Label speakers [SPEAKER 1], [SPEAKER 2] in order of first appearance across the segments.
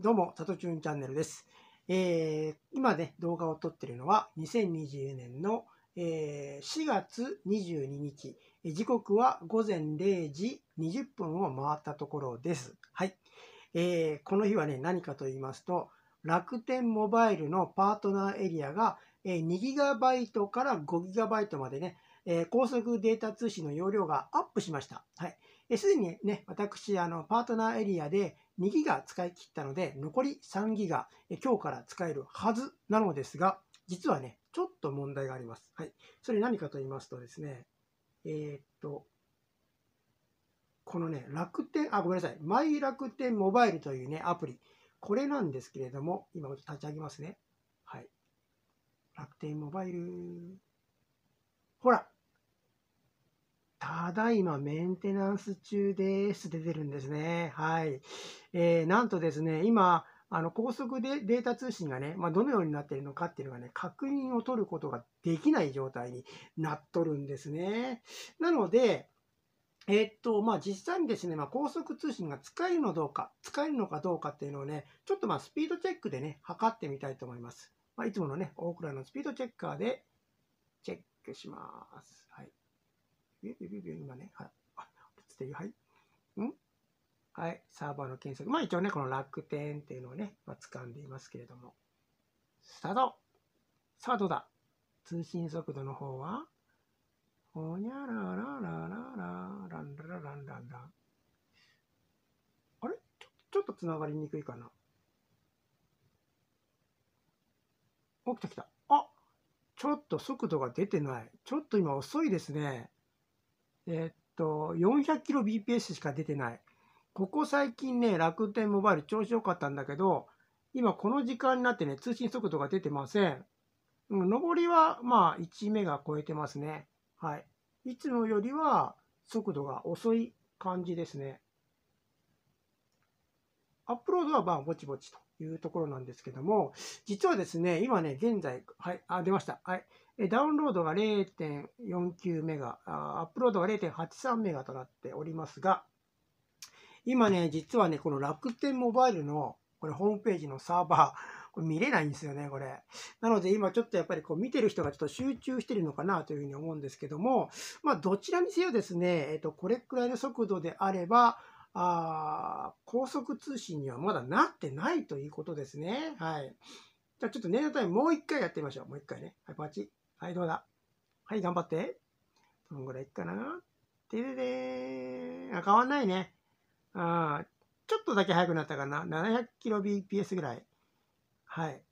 [SPEAKER 1] どうも、たとちゅんチャンネルです。えー、今ね、動画を撮ってるのは2020年の、えー、4月22日、時刻は午前0時20分を回ったところです。はい。えー、この日はね、何かと言いますと、楽天モバイルのパートナーエリアが、え 2GB から 5GB までね、え高速データ通信の容量がアップしました。はい。す、で、にね、私、あの、パートナーエリアで2ギガ使い切ったので、残り3ギガ、今日から使えるはずなのですが、実はね、ちょっと問題があります。はい。それ何かと言いますとですね、えー、っと、このね、楽天、あ、ごめんなさい、マイ楽天モバイルというね、アプリ、これなんですけれども、今立ち上げますね。はい。楽天モバイル。ほら、ただいまメンテナンス中です出てるんですね。はい。えー、なんとですね、今、あの高速でデータ通信がね、まあ、どのようになっているのかっていうのがね、確認を取ることができない状態になっとるんですね。なので、えー、っと、まあ、実際にですね、まあ、高速通信が使えるのどうか、使えるのかどうかっていうのをね、ちょっとまあ、スピードチェックでね、測ってみたいと思います。まあ、いつものね、大倉のスピードチェッカーでチェックします。はい。ビュビュビュー今ね、はい。あ、落ちてるはい。んはい。サーバーの検索。まあ一応ね、この楽天っていうのをね、まあ、掴んでいますけれども。スタートさあどうだ通信速度の方はほにゃららららららんらららんららあれちょちょっとつながりにくいかな。起きたきた。あちょっと速度が出てない。ちょっと今遅いですね。えっと、400キロ BPS しか出てない。ここ最近ね、楽天モバイル調子良かったんだけど、今この時間になってね、通信速度が出てません。ん、上りはまあ1メガ超えてますね。はい。いつもよりは速度が遅い感じですね。アップロードはまあぼちぼちというところなんですけども、実はですね、今ね、現在、はい、あ、出ました。はい。ダウンロードが0.49メガ、アップロードが0.83メガとなっておりますが、今ね、実はね、この楽天モバイルのこれホームページのサーバー、これ見れないんですよね、これ。なので今ちょっとやっぱりこう見てる人がちょっと集中してるのかなというふうに思うんですけども、まあどちらにせよですね、えっと、これくらいの速度であれば、あ高速通信にはまだなってないということですね。はい。じゃあちょっと念のためもう一回やってみましょう。もう一回ね。はい、パチ。はい、どうだ。はい、頑張って。どのぐらいいっかな。てれれーん。あ、変わんないね。あちょっとだけ速くなったかな。700kbps ぐらい。はい。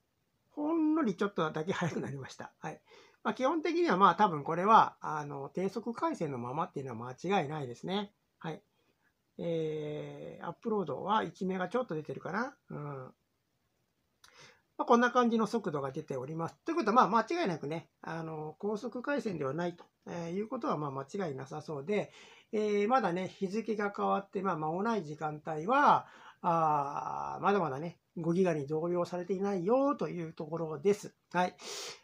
[SPEAKER 1] ほんのりちょっとだけ速くなりました。はい。まあ、基本的にはまあ多分これは、あの、低速回線のままっていうのは間違いないですね。はい。えー、アップロードは1メガちょっと出てるかな。うん。まあ、こんな感じの速度が出ております。ということは、まあ、間違いなくね、あの、高速回線ではないと、えー、いうことは、まあ、間違いなさそうで、えー、まだね、日付が変わって、まあ、間もない時間帯は、あまだまだね、5ギガに動揺されていないよというところです。はい。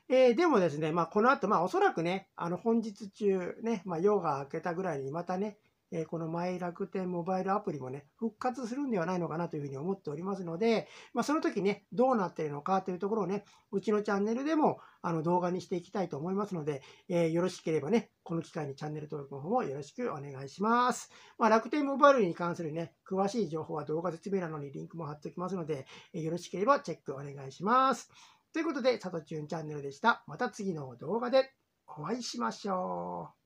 [SPEAKER 1] えー、でもですね、まあ、この後、まあ、おそらくね、あの、本日中ね、まあ、夜が明けたぐらいにまたね、えこのマイ楽天モバイルアプリもね、復活するんではないのかなというふうに思っておりますので、まあ、その時ね、どうなってるのかというところをね、うちのチャンネルでもあの動画にしていきたいと思いますので、えー、よろしければね、この機会にチャンネル登録の方もよろしくお願いします。まあ、楽天モバイルに関するね、詳しい情報は動画説明欄のにリンクも貼っておきますので、えよろしければチェックお願いします。ということで、さとちゅんチャンネルでした。また次の動画でお会いしましょう。